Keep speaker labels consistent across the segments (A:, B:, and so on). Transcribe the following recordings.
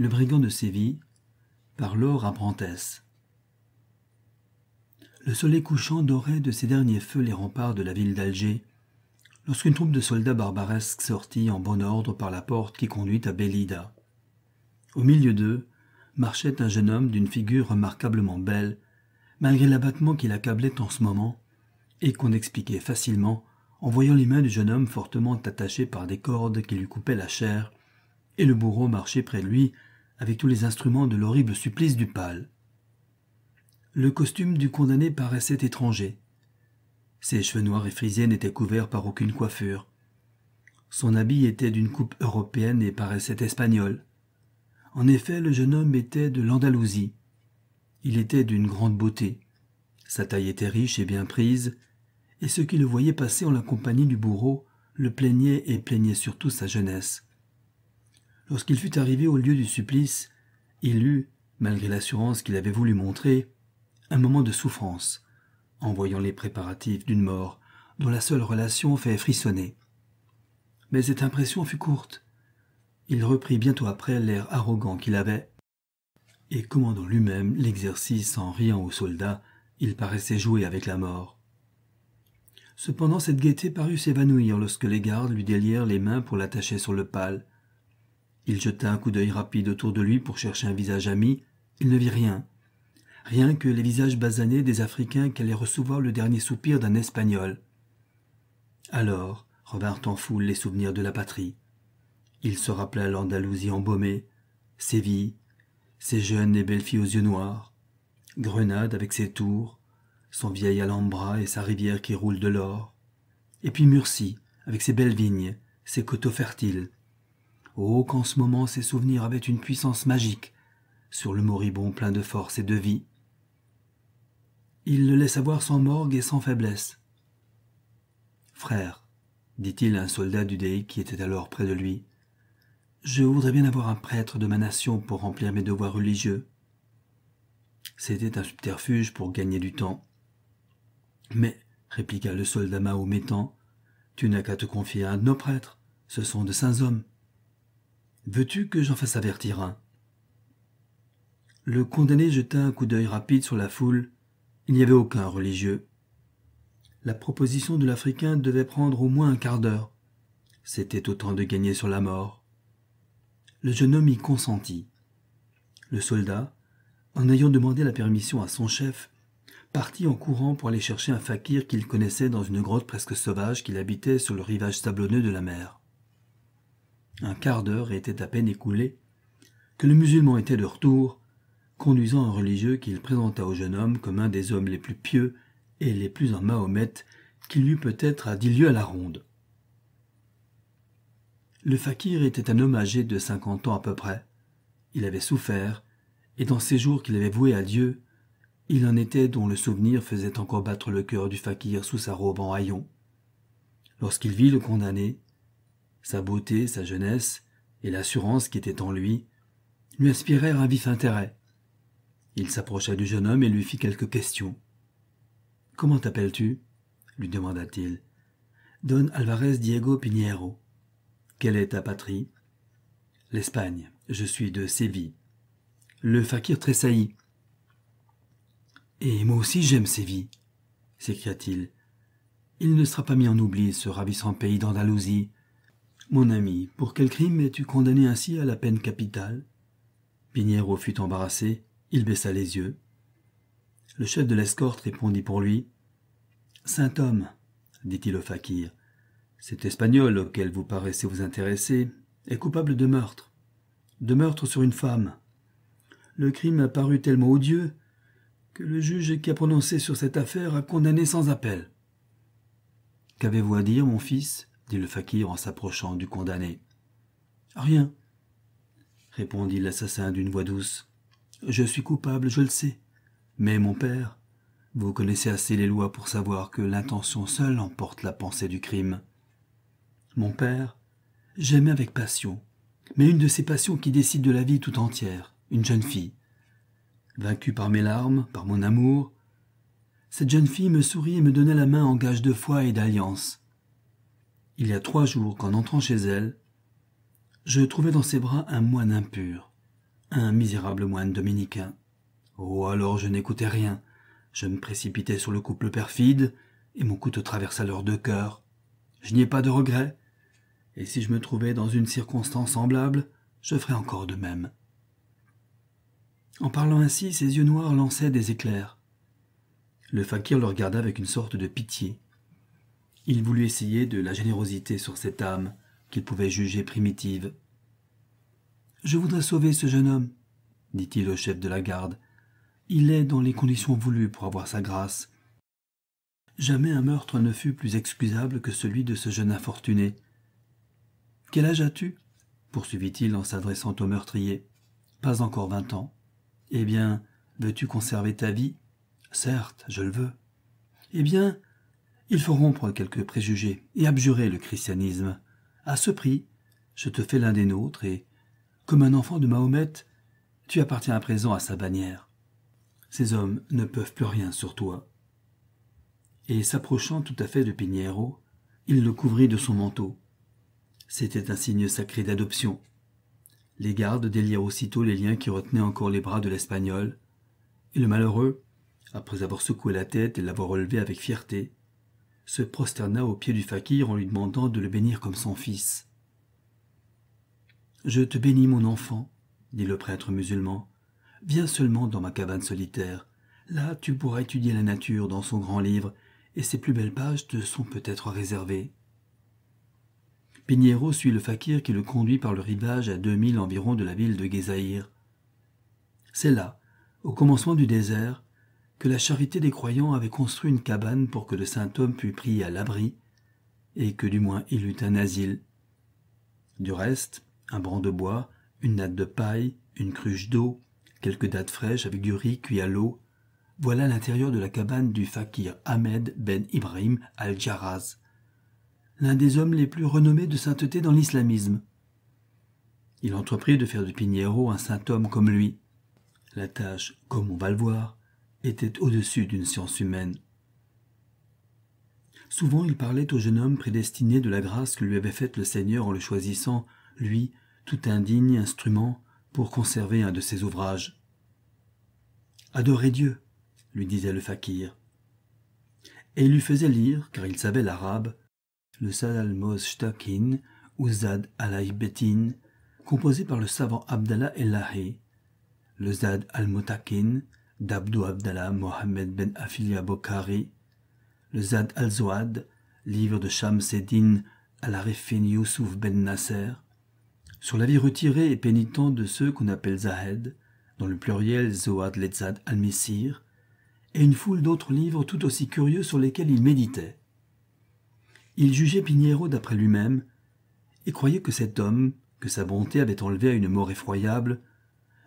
A: Le brigand de Séville par à Brantès. Le soleil couchant dorait de ses derniers feux les remparts de la ville d'Alger, lorsqu'une troupe de soldats barbaresques sortit en bon ordre par la porte qui conduit à Bélida. Au milieu d'eux marchait un jeune homme d'une figure remarquablement belle, malgré l'abattement qui l'accablait en ce moment, et qu'on expliquait facilement en voyant les mains du jeune homme fortement attachées par des cordes qui lui coupaient la chair, et le bourreau marchait près de lui avec tous les instruments de l'horrible supplice du pâle. Le costume du condamné paraissait étranger. Ses cheveux noirs et frisés n'étaient couverts par aucune coiffure. Son habit était d'une coupe européenne et paraissait espagnol. En effet, le jeune homme était de l'Andalousie. Il était d'une grande beauté. Sa taille était riche et bien prise, et ceux qui le voyaient passer en la compagnie du bourreau le plaignaient et plaignaient surtout sa jeunesse. Lorsqu'il fut arrivé au lieu du supplice, il eut, malgré l'assurance qu'il avait voulu montrer, un moment de souffrance, en voyant les préparatifs d'une mort dont la seule relation fait frissonner. Mais cette impression fut courte. Il reprit bientôt après l'air arrogant qu'il avait, et commandant lui-même l'exercice en riant aux soldats, il paraissait jouer avec la mort. Cependant cette gaieté parut s'évanouir lorsque les gardes lui délièrent les mains pour l'attacher sur le pâle, il jeta un coup d'œil rapide autour de lui pour chercher un visage ami. Il ne vit rien. Rien que les visages basanés des Africains allaient recevoir le dernier soupir d'un Espagnol. Alors revinrent en foule les souvenirs de la patrie. Il se rappela l'Andalousie embaumée, Séville, ses jeunes et belles filles aux yeux noirs, Grenade avec ses tours, son vieil Alhambra et sa rivière qui roule de l'or, et puis Murcie avec ses belles vignes, ses coteaux fertiles, Oh, qu'en ce moment ses souvenirs avaient une puissance magique sur le moribond plein de force et de vie. Il le laissa voir sans morgue et sans faiblesse. Frère, dit-il à un soldat du Dei qui était alors près de lui, je voudrais bien avoir un prêtre de ma nation pour remplir mes devoirs religieux. C'était un subterfuge pour gagner du temps. Mais, répliqua le soldat mahométan, tu n'as qu'à te confier à un de nos prêtres, ce sont de saints hommes. Veux-tu que j'en fasse avertir un Le condamné jeta un coup d'œil rapide sur la foule. Il n'y avait aucun religieux. La proposition de l'Africain devait prendre au moins un quart d'heure. C'était autant de gagner sur la mort. Le jeune homme y consentit. Le soldat, en ayant demandé la permission à son chef, partit en courant pour aller chercher un fakir qu'il connaissait dans une grotte presque sauvage qu'il habitait sur le rivage sablonneux de la mer. Un quart d'heure était à peine écoulé que le musulman était de retour, conduisant un religieux qu'il présenta au jeune homme comme un des hommes les plus pieux et les plus en Mahomet qu'il eût peut-être à dix lieues à la ronde. Le fakir était un homme âgé de cinquante ans à peu près. Il avait souffert, et dans ces jours qu'il avait voués à Dieu, il en était dont le souvenir faisait encore battre le cœur du fakir sous sa robe en haillons. Lorsqu'il vit le condamné, sa beauté, sa jeunesse et l'assurance qui était en lui lui inspirèrent un vif intérêt. Il s'approcha du jeune homme et lui fit quelques questions. Comment t'appelles-tu lui demanda-t-il. Don Alvarez Diego Pinheiro. Quelle est ta patrie L'Espagne. Je suis de Séville. Le fakir tressaillit. Et moi aussi j'aime Séville, s'écria-t-il. Il ne sera pas mis en oubli ce ravissant pays d'Andalousie, mon ami, pour quel crime es-tu condamné ainsi à la peine capitale Piniero fut embarrassé, il baissa les yeux. Le chef de l'escorte répondit pour lui. Saint homme, dit-il au fakir, cet Espagnol auquel vous paraissez vous intéresser est coupable de meurtre, de meurtre sur une femme. Le crime a paru tellement odieux que le juge qui a prononcé sur cette affaire a condamné sans appel. Qu'avez-vous à dire, mon fils dit le fakir en s'approchant du condamné. Rien, répondit l'assassin d'une voix douce. Je suis coupable, je le sais. Mais mon père, vous connaissez assez les lois pour savoir que l'intention seule emporte la pensée du crime. Mon père, j'aimais avec passion, mais une de ces passions qui décide de la vie tout entière, une jeune fille. Vaincue par mes larmes, par mon amour, cette jeune fille me sourit et me donnait la main en gage de foi et d'alliance il y a trois jours qu'en entrant chez elle, je trouvais dans ses bras un moine impur, un misérable moine dominicain. Oh, alors je n'écoutais rien. Je me précipitais sur le couple perfide, et mon couteau traversa leurs deux cœurs. Je n'y ai pas de regret, et si je me trouvais dans une circonstance semblable, je ferais encore de même. En parlant ainsi, ses yeux noirs lançaient des éclairs. Le fakir le regarda avec une sorte de pitié. Il voulut essayer de la générosité sur cette âme qu'il pouvait juger primitive. Je voudrais sauver ce jeune homme, dit-il au chef de la garde. Il est dans les conditions voulues pour avoir sa grâce. Jamais un meurtre ne fut plus excusable que celui de ce jeune infortuné. Quel âge as-tu poursuivit-il en s'adressant au meurtrier. Pas encore vingt ans. Eh bien, veux-tu conserver ta vie Certes, je le veux. Eh bien, il faut rompre quelques préjugés et abjurer le christianisme. À ce prix, je te fais l'un des nôtres et, comme un enfant de Mahomet, tu appartiens à présent à sa bannière. Ces hommes ne peuvent plus rien sur toi. Et s'approchant tout à fait de Pignero, il le couvrit de son manteau. C'était un signe sacré d'adoption. Les gardes délièrent aussitôt les liens qui retenaient encore les bras de l'Espagnol, et le malheureux, après avoir secoué la tête et l'avoir relevé avec fierté, se prosterna aux pieds du fakir en lui demandant de le bénir comme son fils. Je te bénis, mon enfant, dit le prêtre musulman. Viens seulement dans ma cabane solitaire. Là, tu pourras étudier la nature dans son grand livre, et ses plus belles pages te sont peut-être réservées. Pignero suit le fakir qui le conduit par le rivage à deux milles environ de la ville de Gézaïr. C'est là, au commencement du désert, que la charité des croyants avait construit une cabane pour que le saint homme pût prier à l'abri, et que du moins il eût un asile. Du reste, un branc de bois, une natte de paille, une cruche d'eau, quelques dattes fraîches avec du riz cuit à l'eau, voilà l'intérieur de la cabane du fakir Ahmed Ben Ibrahim al-Jaraz, l'un des hommes les plus renommés de sainteté dans l'islamisme. Il entreprit de faire de Pignero un saint homme comme lui. La tâche, comme on va le voir, était au-dessus d'une science humaine. Souvent il parlait au jeune homme prédestiné de la grâce que lui avait faite le Seigneur en le choisissant, lui, tout indigne instrument, pour conserver un de ses ouvrages. Adorez Dieu, lui disait le fakir. Et il lui faisait lire, car il savait l'arabe, le al-Moshtakin » ou Zad al-Aibetin, composé par le savant Abdallah el el-Lahé, le Zad al-Motakin, d'Abdou Abdallah Mohamed Ben Afilia Bokhari, le Zad al-Zouad, livre de Shamseddin al-Arifin Youssouf Ben Nasser, sur la vie retirée et pénitente de ceux qu'on appelle Zahed, dans le pluriel Zoad Zad al-Messir, et une foule d'autres livres tout aussi curieux sur lesquels il méditait. Il jugeait Pinheiro d'après lui-même et croyait que cet homme, que sa bonté avait enlevé à une mort effroyable,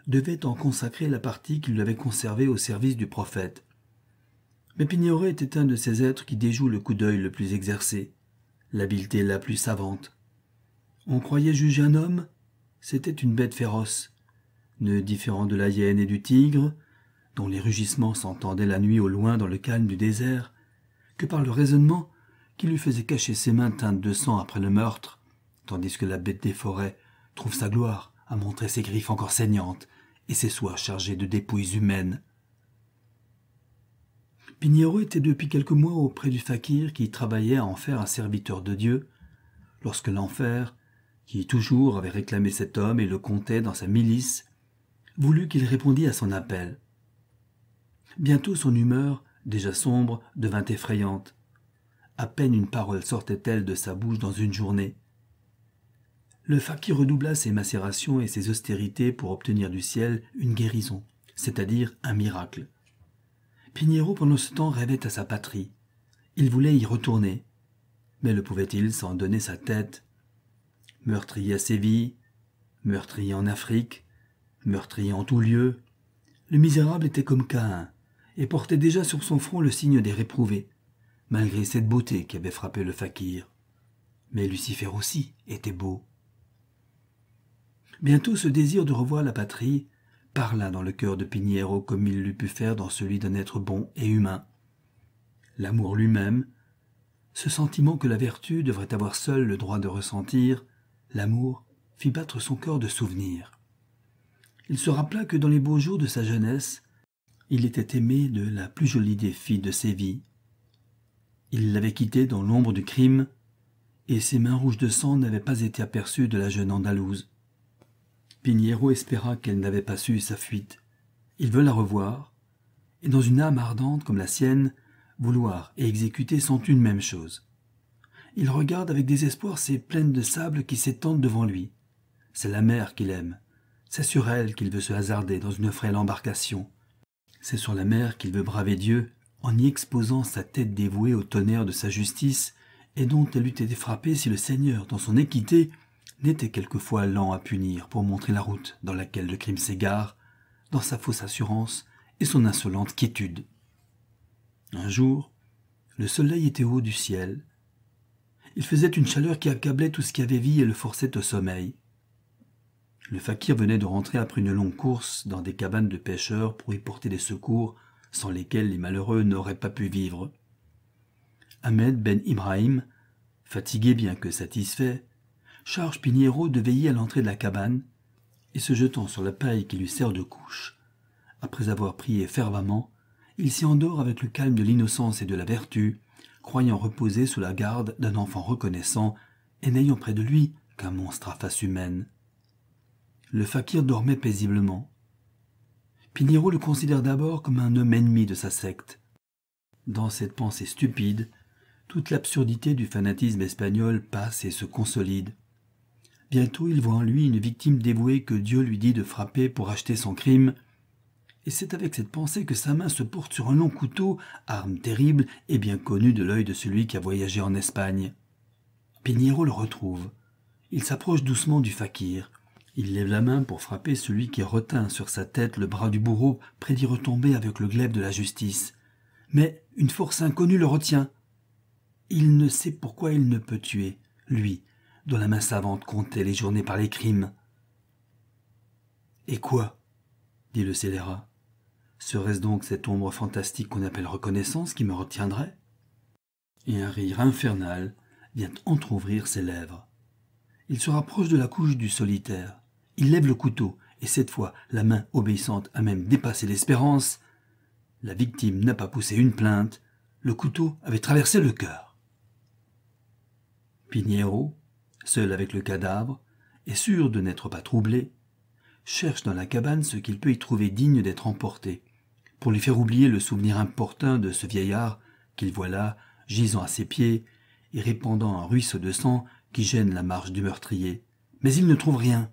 A: devait en consacrer la partie qu'il avait conservée au service du prophète. Mais Pignoret était un de ces êtres qui déjouent le coup d'œil le plus exercé, l'habileté la plus savante. On croyait juger un homme, c'était une bête féroce, ne différent de la hyène et du tigre, dont les rugissements s'entendaient la nuit au loin dans le calme du désert, que par le raisonnement qui lui faisait cacher ses mains teintes de sang après le meurtre, tandis que la bête des forêts trouve sa gloire à montrer ses griffes encore saignantes et ses soirs chargés de dépouilles humaines. Pignero était depuis quelques mois auprès du fakir qui travaillait à en faire un serviteur de Dieu, lorsque l'enfer, qui toujours avait réclamé cet homme et le comptait dans sa milice, voulut qu'il répondît à son appel. Bientôt son humeur, déjà sombre, devint effrayante. À peine une parole sortait-elle de sa bouche dans une journée le fakir redoubla ses macérations et ses austérités pour obtenir du ciel une guérison, c'est-à-dire un miracle. Pignero, pendant ce temps, rêvait à sa patrie. Il voulait y retourner. Mais le pouvait-il sans donner sa tête Meurtrier à Séville, meurtrier en Afrique, meurtrier en tout lieu, le misérable était comme Cain et portait déjà sur son front le signe des réprouvés, malgré cette beauté qui avait frappé le fakir. Mais Lucifer aussi était beau. Bientôt ce désir de revoir la patrie parla dans le cœur de Piniero comme il l'eût pu faire dans celui d'un être bon et humain. L'amour lui-même, ce sentiment que la vertu devrait avoir seul le droit de ressentir, l'amour fit battre son cœur de souvenirs. Il se rappela que dans les beaux jours de sa jeunesse, il était aimé de la plus jolie des filles de Séville. Il l'avait quittée dans l'ombre du crime, et ses mains rouges de sang n'avaient pas été aperçues de la jeune Andalouse. Piniero espéra qu'elle n'avait pas su sa fuite. Il veut la revoir, et dans une âme ardente comme la sienne, vouloir et exécuter sont une même chose. Il regarde avec désespoir ces plaines de sable qui s'étendent devant lui. C'est la mer qu'il aime. C'est sur elle qu'il veut se hasarder dans une frêle embarcation. C'est sur la mer qu'il veut braver Dieu en y exposant sa tête dévouée au tonnerre de sa justice et dont elle eût été frappée si le Seigneur, dans son équité, n'était quelquefois lent à punir pour montrer la route dans laquelle le crime s'égare, dans sa fausse assurance et son insolente quiétude. Un jour, le soleil était haut du ciel. Il faisait une chaleur qui accablait tout ce qui avait vie et le forçait au sommeil. Le fakir venait de rentrer après une longue course dans des cabanes de pêcheurs pour y porter des secours sans lesquels les malheureux n'auraient pas pu vivre. Ahmed Ben Ibrahim, fatigué bien que satisfait, charge Piniero de veiller à l'entrée de la cabane, et se jetant sur la paille qui lui sert de couche, après avoir prié fervemment, il s'y endort avec le calme de l'innocence et de la vertu, croyant reposer sous la garde d'un enfant reconnaissant et n'ayant près de lui qu'un monstre à face humaine. Le fakir dormait paisiblement. Piniero le considère d'abord comme un homme ennemi de sa secte. Dans cette pensée stupide, toute l'absurdité du fanatisme espagnol passe et se consolide. Bientôt il voit en lui une victime dévouée que Dieu lui dit de frapper pour acheter son crime, et c'est avec cette pensée que sa main se porte sur un long couteau, arme terrible et bien connue de l'œil de celui qui a voyagé en Espagne. Pinheiro le retrouve. Il s'approche doucement du fakir. Il lève la main pour frapper celui qui retint sur sa tête le bras du bourreau, près d'y retomber avec le glaive de la justice. Mais une force inconnue le retient. Il ne sait pourquoi il ne peut tuer, lui, dont la main savante comptait les journées par les crimes. Et quoi dit le scélérat. Serait-ce donc cette ombre fantastique qu'on appelle reconnaissance qui me retiendrait Et un rire infernal vient entr'ouvrir ses lèvres. Il se rapproche de la couche du solitaire. Il lève le couteau, et cette fois, la main obéissante a même dépassé l'espérance. La victime n'a pas poussé une plainte. Le couteau avait traversé le cœur seul avec le cadavre, et sûr de n'être pas troublé, cherche dans la cabane ce qu'il peut y trouver digne d'être emporté, pour lui faire oublier le souvenir importun de ce vieillard qu'il voit là, gisant à ses pieds, et répandant un ruisseau de sang qui gêne la marche du meurtrier. Mais il ne trouve rien.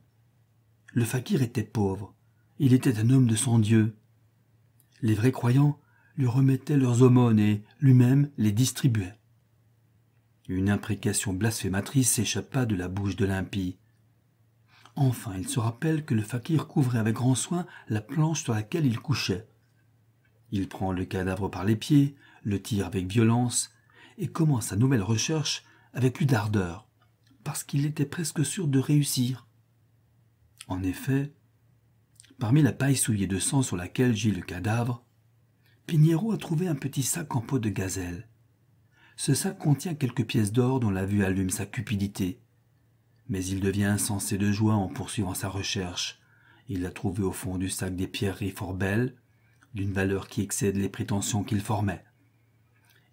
A: Le fakir était pauvre. Il était un homme de son Dieu. Les vrais croyants lui remettaient leurs aumônes et lui-même les distribuait. Une imprécation blasphématrice s'échappa de la bouche de l'impie. Enfin, il se rappelle que le fakir couvrait avec grand soin la planche sur laquelle il couchait. Il prend le cadavre par les pieds, le tire avec violence, et commence sa nouvelle recherche avec plus d'ardeur, parce qu'il était presque sûr de réussir. En effet, parmi la paille souillée de sang sur laquelle gît le cadavre, Pignero a trouvé un petit sac en peau de gazelle. Ce sac contient quelques pièces d'or dont la vue allume sa cupidité. Mais il devient insensé de joie en poursuivant sa recherche. Il a trouvé au fond du sac des pierreries fort belles, d'une valeur qui excède les prétentions qu'il formait.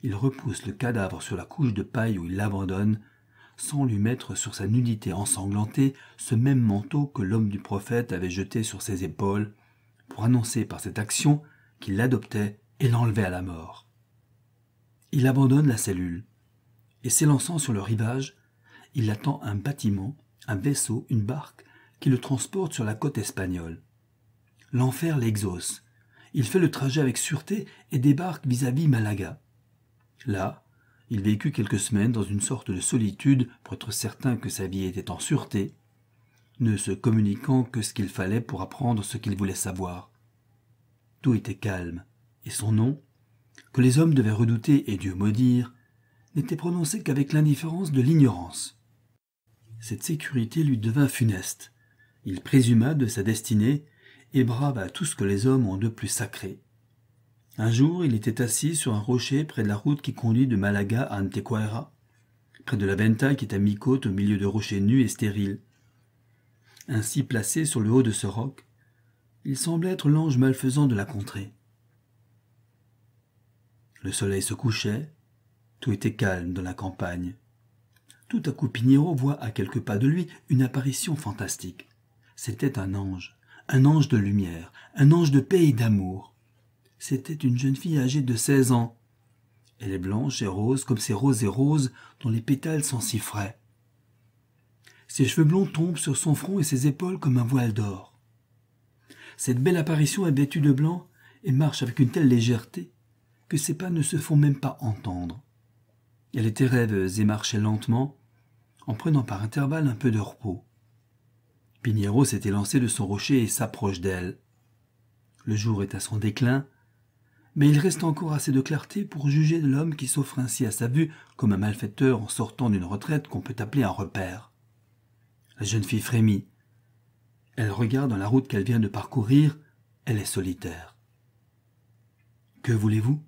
A: Il repousse le cadavre sur la couche de paille où il l'abandonne, sans lui mettre sur sa nudité ensanglantée ce même manteau que l'homme du prophète avait jeté sur ses épaules, pour annoncer par cette action qu'il l'adoptait et l'enlevait à la mort il abandonne la cellule, et s'élançant sur le rivage, il attend un bâtiment, un vaisseau, une barque, qui le transporte sur la côte espagnole. L'enfer l'exauce. Il fait le trajet avec sûreté et débarque vis-à-vis Malaga. Là, il vécut quelques semaines dans une sorte de solitude pour être certain que sa vie était en sûreté, ne se communiquant que ce qu'il fallait pour apprendre ce qu'il voulait savoir. Tout était calme, et son nom, que les hommes devaient redouter et Dieu maudire, n'était prononcé qu'avec l'indifférence de l'ignorance. Cette sécurité lui devint funeste. Il présuma de sa destinée et brava tout ce que les hommes ont de plus sacré. Un jour, il était assis sur un rocher près de la route qui conduit de Malaga à Antequera, près de la Venta qui est à mi-côte au milieu de rochers nus et stériles. Ainsi placé sur le haut de ce roc, il semblait être l'ange malfaisant de la contrée. Le soleil se couchait, tout était calme dans la campagne. Tout à coup Pinheiro voit à quelques pas de lui une apparition fantastique. C'était un ange, un ange de lumière, un ange de paix et d'amour. C'était une jeune fille âgée de seize ans. Elle est blanche et rose comme ces roses et roses dont les pétales sont si frais. Ses cheveux blonds tombent sur son front et ses épaules comme un voile d'or. Cette belle apparition est vêtue de blanc et marche avec une telle légèreté que ses pas ne se font même pas entendre. Elle était rêveuse et marchait lentement, en prenant par intervalle un peu de repos. Pinheiro s'était lancé de son rocher et s'approche d'elle. Le jour est à son déclin, mais il reste encore assez de clarté pour juger de l'homme qui s'offre ainsi à sa vue comme un malfaiteur en sortant d'une retraite qu'on peut appeler un repère. La jeune fille frémit. Elle regarde dans la route qu'elle vient de parcourir, elle est solitaire. Que voulez-vous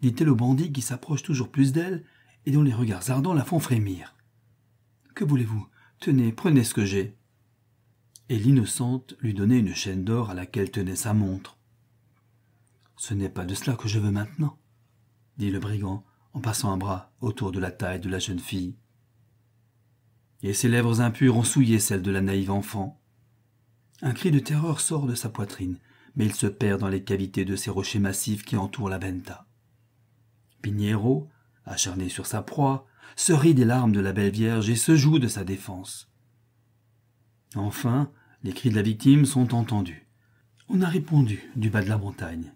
A: dit-elle au bandit qui s'approche toujours plus d'elle et dont les regards ardents la font frémir. Que voulez-vous Tenez, prenez ce que j'ai. Et l'innocente lui donnait une chaîne d'or à laquelle tenait sa montre. Ce n'est pas de cela que je veux maintenant, dit le brigand en passant un bras autour de la taille de la jeune fille. Et ses lèvres impures ont souillé celles de la naïve enfant. Un cri de terreur sort de sa poitrine, mais il se perd dans les cavités de ces rochers massifs qui entourent la Benta. Pignero, acharné sur sa proie, se rit des larmes de la belle Vierge et se joue de sa défense. Enfin, les cris de la victime sont entendus. On a répondu du bas de la montagne.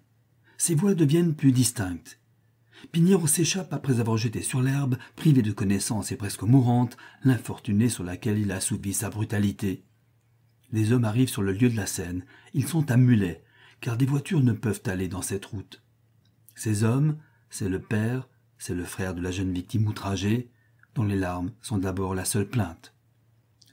A: Ces voix deviennent plus distinctes. Pignero s'échappe après avoir jeté sur l'herbe, privé de connaissances et presque mourante, l'infortunée sur laquelle il a assouvi sa brutalité. Les hommes arrivent sur le lieu de la scène. Ils sont à mulets, car des voitures ne peuvent aller dans cette route. Ces hommes, c'est le père, c'est le frère de la jeune victime outragée, dont les larmes sont d'abord la seule plainte.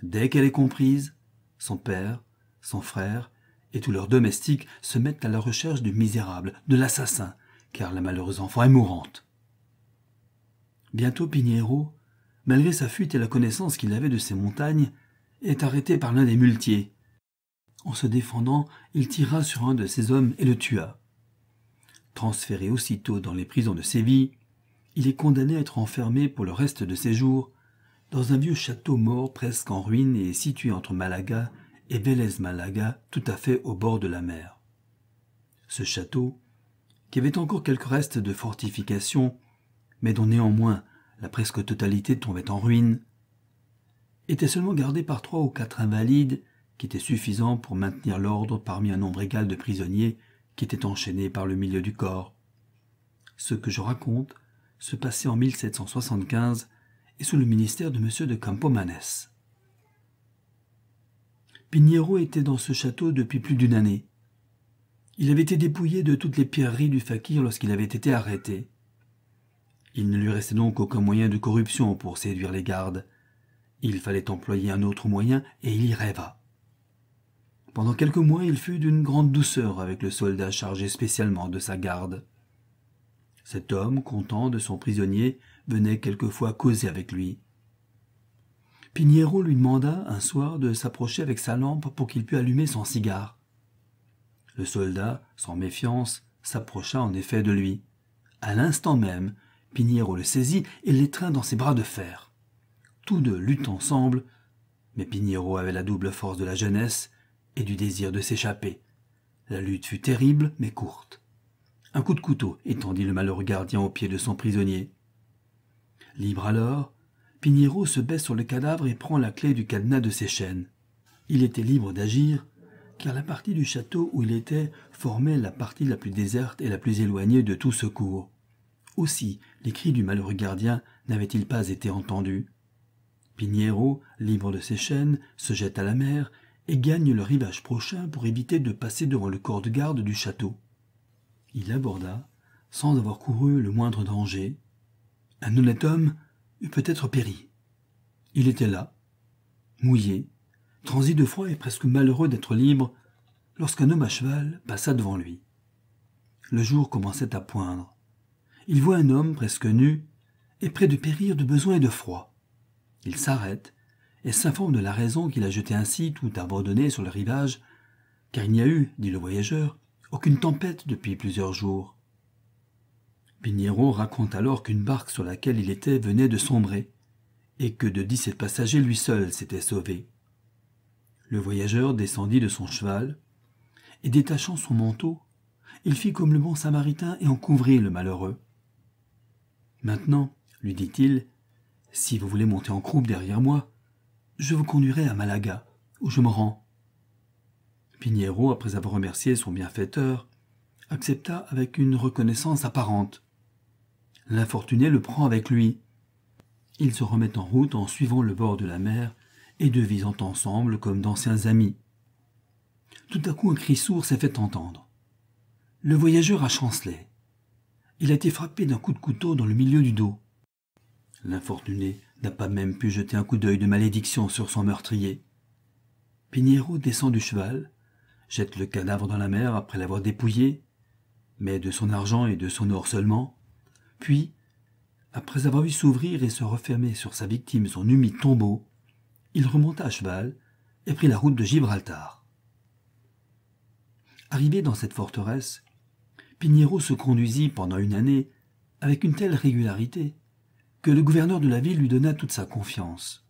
A: Dès qu'elle est comprise, son père, son frère et tous leurs domestiques se mettent à la recherche du misérable, de l'assassin, car la malheureuse enfant est mourante. Bientôt Pinheiro, malgré sa fuite et la connaissance qu'il avait de ces montagnes, est arrêté par l'un des muletiers. En se défendant, il tira sur un de ses hommes et le tua. Transféré aussitôt dans les prisons de Séville, il est condamné à être enfermé pour le reste de ses jours dans un vieux château mort presque en ruine et situé entre Malaga et Vélez Malaga, tout à fait au bord de la mer. Ce château, qui avait encore quelques restes de fortifications, mais dont néanmoins la presque totalité tombait en ruine, était seulement gardé par trois ou quatre invalides, qui étaient suffisants pour maintenir l'ordre parmi un nombre égal de prisonniers qui était enchaîné par le milieu du corps. Ce que je raconte se passait en 1775 et sous le ministère de M. de Campomanes. Pignero était dans ce château depuis plus d'une année. Il avait été dépouillé de toutes les pierreries du fakir lorsqu'il avait été arrêté. Il ne lui restait donc aucun moyen de corruption pour séduire les gardes. Il fallait employer un autre moyen et il y rêva. Pendant quelques mois, il fut d'une grande douceur avec le soldat chargé spécialement de sa garde. Cet homme, content de son prisonnier, venait quelquefois causer avec lui. Piniero lui demanda un soir de s'approcher avec sa lampe pour qu'il pût allumer son cigare. Le soldat, sans méfiance, s'approcha en effet de lui. À l'instant même, Piniero le saisit et l'étreint dans ses bras de fer. Tous deux luttent ensemble, mais Piniero avait la double force de la jeunesse et du désir de s'échapper. La lutte fut terrible mais courte. Un coup de couteau étendit le malheureux gardien aux pieds de son prisonnier. Libre alors, Pignero se baisse sur le cadavre et prend la clé du cadenas de ses chaînes. Il était libre d'agir, car la partie du château où il était formait la partie la plus déserte et la plus éloignée de tout secours. Aussi, les cris du malheureux gardien n'avaient-ils pas été entendus. Pignero, libre de ses chaînes, se jette à la mer et gagne le rivage prochain pour éviter de passer devant le corps de garde du château. Il aborda, sans avoir couru le moindre danger. Un honnête homme eût peut-être péri. Il était là, mouillé, transi de froid et presque malheureux d'être libre, lorsqu'un homme à cheval passa devant lui. Le jour commençait à poindre. Il voit un homme presque nu et près de périr de besoin et de froid. Il s'arrête, et s'informe de la raison qu'il a jeté ainsi tout abandonné sur le rivage, car il n'y a eu, dit le voyageur, aucune tempête depuis plusieurs jours. Pignero raconte alors qu'une barque sur laquelle il était venait de sombrer, et que de dix-sept passagers lui seul s'était sauvé. Le voyageur descendit de son cheval, et détachant son manteau, il fit comme le bon samaritain et en couvrit le malheureux. Maintenant, lui dit-il, si vous voulez monter en croupe derrière moi, je vous conduirai à Malaga, où je me rends. Pinheiro, après avoir remercié son bienfaiteur, accepta avec une reconnaissance apparente. L'infortuné le prend avec lui. Ils se remettent en route en suivant le bord de la mer et devisant ensemble comme d'anciens amis. Tout à coup un cri sourd s'est fait entendre. Le voyageur a chancelé. Il a été frappé d'un coup de couteau dans le milieu du dos. L'infortuné n'a pas même pu jeter un coup d'œil de malédiction sur son meurtrier. Pinheiro descend du cheval, jette le cadavre dans la mer après l'avoir dépouillé, mais de son argent et de son or seulement, puis, après avoir vu s'ouvrir et se refermer sur sa victime son humide tombeau, il remonta à cheval et prit la route de Gibraltar. Arrivé dans cette forteresse, Pinheiro se conduisit pendant une année avec une telle régularité que le gouverneur de la ville lui donna toute sa confiance.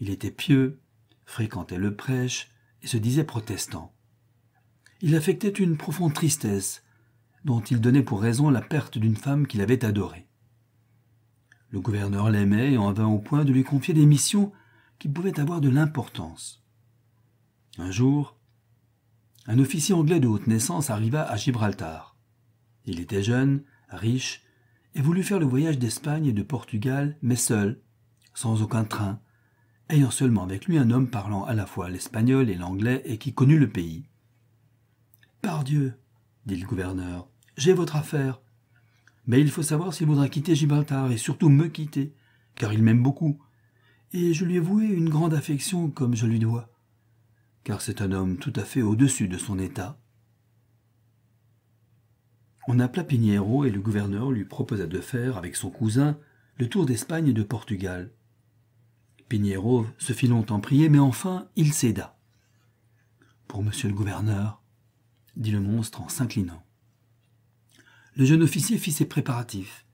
A: Il était pieux, fréquentait le prêche et se disait protestant. Il affectait une profonde tristesse, dont il donnait pour raison la perte d'une femme qu'il avait adorée. Le gouverneur l'aimait et en vint au point de lui confier des missions qui pouvaient avoir de l'importance. Un jour, un officier anglais de haute naissance arriva à Gibraltar. Il était jeune, riche et voulut faire le voyage d'Espagne et de Portugal, mais seul, sans aucun train, ayant seulement avec lui un homme parlant à la fois l'espagnol et l'anglais et qui connut le pays. Pardieu, dit le gouverneur, j'ai votre affaire. Mais il faut savoir s'il voudra quitter Gibraltar et surtout me quitter, car il m'aime beaucoup, et je lui ai voué une grande affection comme je lui dois, car c'est un homme tout à fait au-dessus de son état. On appela Pinheiro et le gouverneur lui proposa de faire, avec son cousin, le tour d'Espagne et de Portugal. Pignero se fit longtemps prier, mais enfin il céda. Pour monsieur le gouverneur, dit le monstre en s'inclinant. Le jeune officier fit ses préparatifs.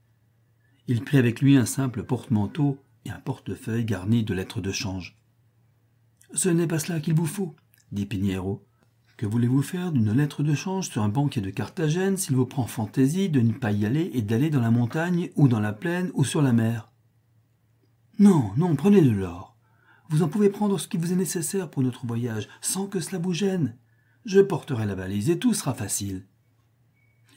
A: Il prit avec lui un simple porte-manteau et un portefeuille garni de lettres de change. Ce n'est pas cela qu'il vous faut, dit Pinheiro. Que voulez-vous faire d'une lettre de change sur un banquier de Carthagène s'il vous prend fantaisie de ne pas y aller et d'aller dans la montagne ou dans la plaine ou sur la mer Non, non, prenez de l'or. Vous en pouvez prendre ce qui vous est nécessaire pour notre voyage, sans que cela vous gêne. Je porterai la valise et tout sera facile.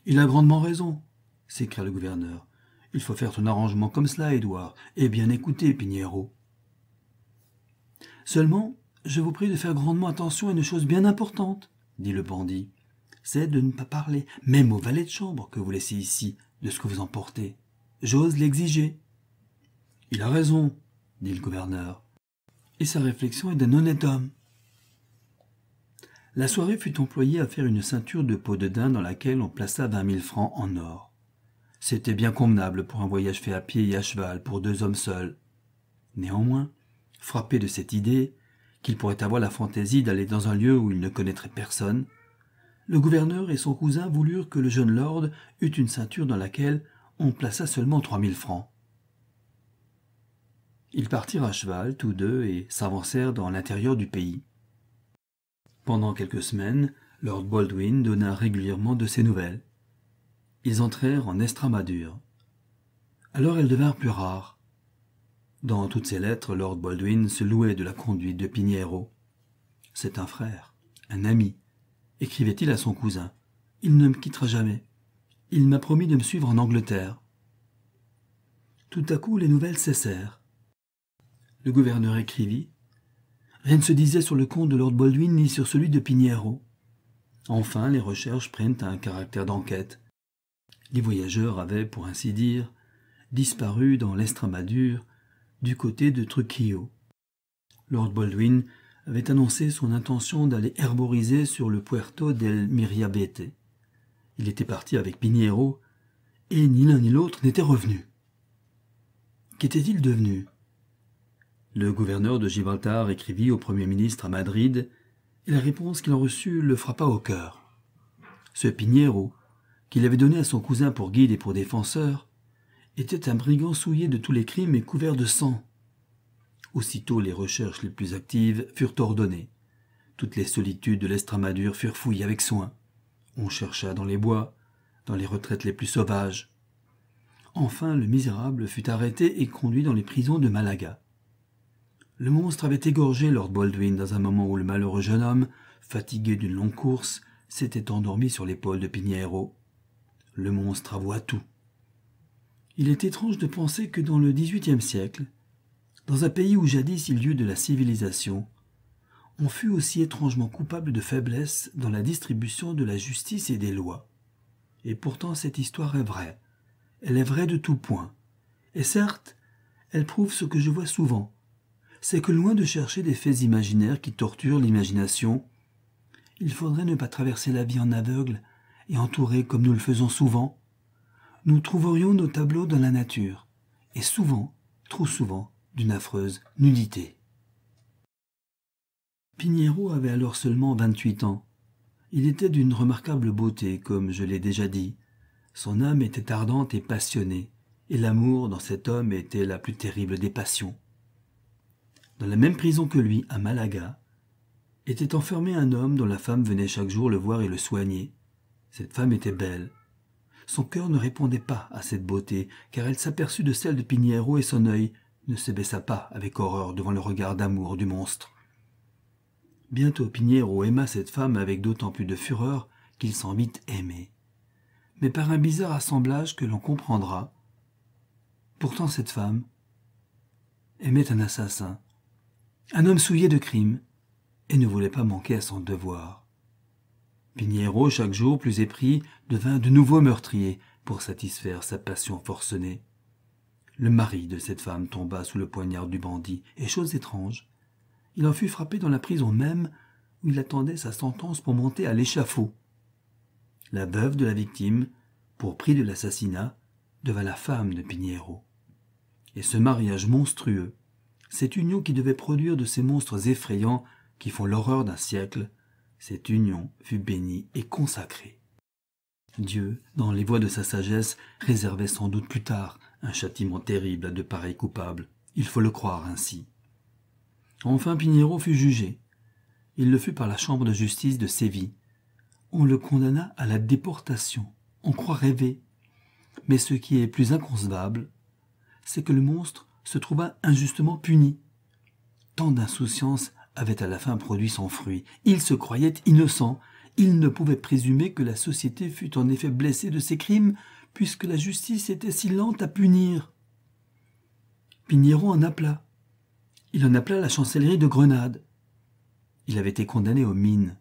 A: Il a grandement raison, s'écria le gouverneur. Il faut faire un arrangement comme cela, Édouard, et eh bien écoutez, Pignero. » Seulement, je vous prie de faire grandement attention à une chose bien importante, dit le bandit. C'est de ne pas parler, même au valet de chambre que vous laissez ici, de ce que vous emportez. J'ose l'exiger. Il a raison, dit le gouverneur. Et sa réflexion est d'un honnête homme. La soirée fut employée à faire une ceinture de peau de daim dans laquelle on plaça vingt mille francs en or. C'était bien convenable pour un voyage fait à pied et à cheval pour deux hommes seuls. Néanmoins, frappé de cette idée, qu'il pourrait avoir la fantaisie d'aller dans un lieu où il ne connaîtrait personne, le gouverneur et son cousin voulurent que le jeune lord eût une ceinture dans laquelle on plaça seulement trois mille francs. Ils partirent à cheval, tous deux, et s'avancèrent dans l'intérieur du pays. Pendant quelques semaines, Lord Baldwin donna régulièrement de ses nouvelles. Ils entrèrent en Estramadure. Alors elles devinrent plus rares. Dans toutes ses lettres, Lord Baldwin se louait de la conduite de Pinheiro. C'est un frère, un ami, écrivait-il à son cousin. Il ne me quittera jamais. Il m'a promis de me suivre en Angleterre. Tout à coup, les nouvelles cessèrent. Le gouverneur écrivit. Rien ne se disait sur le compte de Lord Baldwin ni sur celui de Pinheiro. Enfin, les recherches prennent un caractère d'enquête. Les voyageurs avaient, pour ainsi dire, disparu dans l'estramadure du côté de Truquillo. Lord Baldwin avait annoncé son intention d'aller herboriser sur le Puerto del Miriabete. Il était parti avec Piniero, et ni l'un ni l'autre n'était revenu. Qu'était-il devenu Le gouverneur de Gibraltar écrivit au Premier ministre à Madrid, et la réponse qu'il en reçut le frappa au cœur. Ce Piniero, qu'il avait donné à son cousin pour guide et pour défenseur, était un brigand souillé de tous les crimes et couvert de sang. Aussitôt les recherches les plus actives furent ordonnées. Toutes les solitudes de l'estramadure furent fouillées avec soin. On chercha dans les bois, dans les retraites les plus sauvages. Enfin le misérable fut arrêté et conduit dans les prisons de Malaga. Le monstre avait égorgé Lord Baldwin dans un moment où le malheureux jeune homme, fatigué d'une longue course, s'était endormi sur l'épaule de Pinheiro. Le monstre avoua tout. Il est étrange de penser que dans le XVIIIe siècle, dans un pays où jadis il y eut de la civilisation, on fut aussi étrangement coupable de faiblesse dans la distribution de la justice et des lois. Et pourtant cette histoire est vraie. Elle est vraie de tout point. Et certes, elle prouve ce que je vois souvent, c'est que loin de chercher des faits imaginaires qui torturent l'imagination, il faudrait ne pas traverser la vie en aveugle et entouré comme nous le faisons souvent nous trouverions nos tableaux dans la nature, et souvent, trop souvent, d'une affreuse nudité. Pignero avait alors seulement vingt-huit ans. Il était d'une remarquable beauté, comme je l'ai déjà dit. Son âme était ardente et passionnée, et l'amour dans cet homme était la plus terrible des passions. Dans la même prison que lui, à Malaga, était enfermé un homme dont la femme venait chaque jour le voir et le soigner. Cette femme était belle, son cœur ne répondait pas à cette beauté, car elle s'aperçut de celle de Piniero et son œil ne se baissa pas avec horreur devant le regard d'amour du monstre. Bientôt Piniero aima cette femme avec d'autant plus de fureur qu'il s'en vit aimer. Mais par un bizarre assemblage que l'on comprendra, pourtant cette femme aimait un assassin, un homme souillé de crimes, et ne voulait pas manquer à son devoir. Pignero, chaque jour plus épris, devint de nouveau meurtrier pour satisfaire sa passion forcenée. Le mari de cette femme tomba sous le poignard du bandit, et chose étrange, il en fut frappé dans la prison même où il attendait sa sentence pour monter à l'échafaud. La veuve de la victime, pour prix de l'assassinat, devint la femme de Pignero. Et ce mariage monstrueux, cette union qui devait produire de ces monstres effrayants qui font l'horreur d'un siècle, cette union fut bénie et consacrée. Dieu, dans les voies de sa sagesse, réservait sans doute plus tard un châtiment terrible à de pareils coupables. Il faut le croire ainsi. Enfin, Pignero fut jugé. Il le fut par la chambre de justice de Séville. On le condamna à la déportation. On croit rêver. Mais ce qui est plus inconcevable, c'est que le monstre se trouva injustement puni. Tant d'insouciance avait à la fin produit son fruit. Il se croyait innocent. Il ne pouvait présumer que la société fût en effet blessée de ses crimes, puisque la justice était si lente à punir. Pigneron en appela. Il en appela la chancellerie de Grenade. Il avait été condamné aux mines.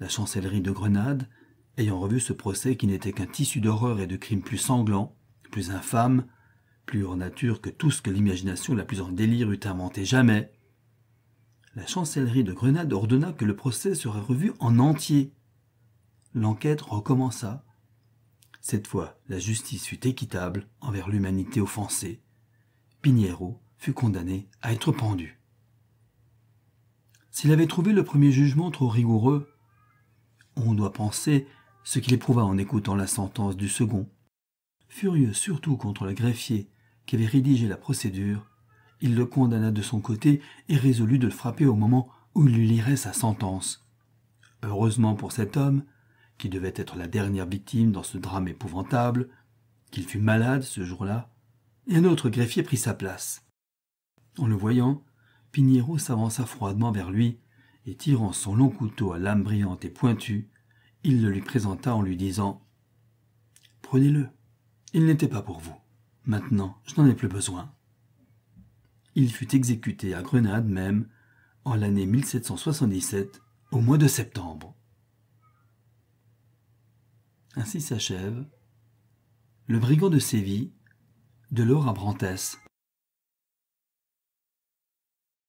A: La chancellerie de Grenade, ayant revu ce procès qui n'était qu'un tissu d'horreur et de crimes plus sanglants, plus infâmes, plus hors nature que tout ce que l'imagination la plus en délire eût inventé jamais, la chancellerie de Grenade ordonna que le procès serait revu en entier. L'enquête recommença. Cette fois, la justice fut équitable envers l'humanité offensée. Pinheiro fut condamné à être pendu. S'il avait trouvé le premier jugement trop rigoureux, on doit penser ce qu'il éprouva en écoutant la sentence du second. Furieux surtout contre le greffier qui avait rédigé la procédure, il le condamna de son côté et résolut de le frapper au moment où il lui lirait sa sentence. Heureusement pour cet homme, qui devait être la dernière victime dans ce drame épouvantable, qu'il fut malade ce jour-là, et un autre greffier prit sa place. En le voyant, Pignero s'avança froidement vers lui, et tirant son long couteau à lame brillante et pointue, il le lui présenta en lui disant Prenez-le, il n'était pas pour vous. Maintenant, je n'en ai plus besoin. Il fut exécuté à Grenade même, en l'année 1777, au mois de septembre. Ainsi s'achève Le brigand de Séville de à Brantès.